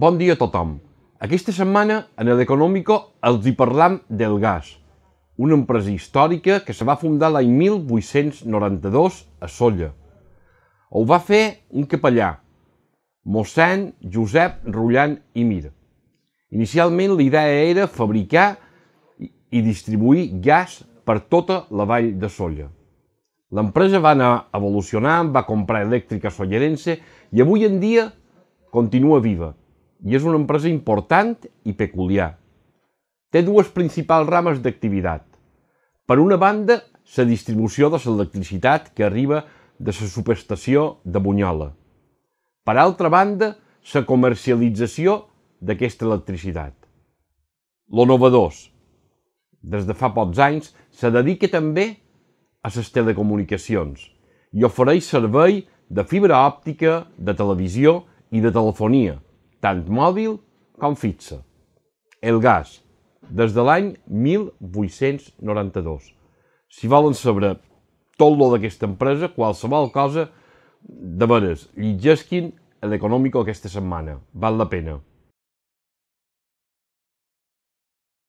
Bon dia a tothom. Aquesta setmana, en El Económico, els hi parlam del gas, una empresa històrica que se va fundar l'any 1892 a Solla. Ho va fer un capellà, mossèn Josep Rullant i Mir. Inicialment, la idea era fabricar i distribuir gas per tota la vall de Solla. L'empresa va anar evolucionant, va comprar elèctrica sollerense i avui en dia continua viva i és una empresa important i peculiar. Té dues principals rames d'activitat. Per una banda, la distribució de l'electricitat que arriba de la subestació de Bunyola. Per altra banda, la comercialització d'aquesta electricitat. Lo novedós. Des de fa pocs anys se dedica també a les telecomunicacions i ofereix servei de fibra òptica, de televisió i de telefonia, tant mòbil com fixa. El gas, des de l'any 1892. Si volen saber tot lo d'aquesta empresa, qualsevol cosa, de veres, lligesquin l'econòmico aquesta setmana. Val la pena.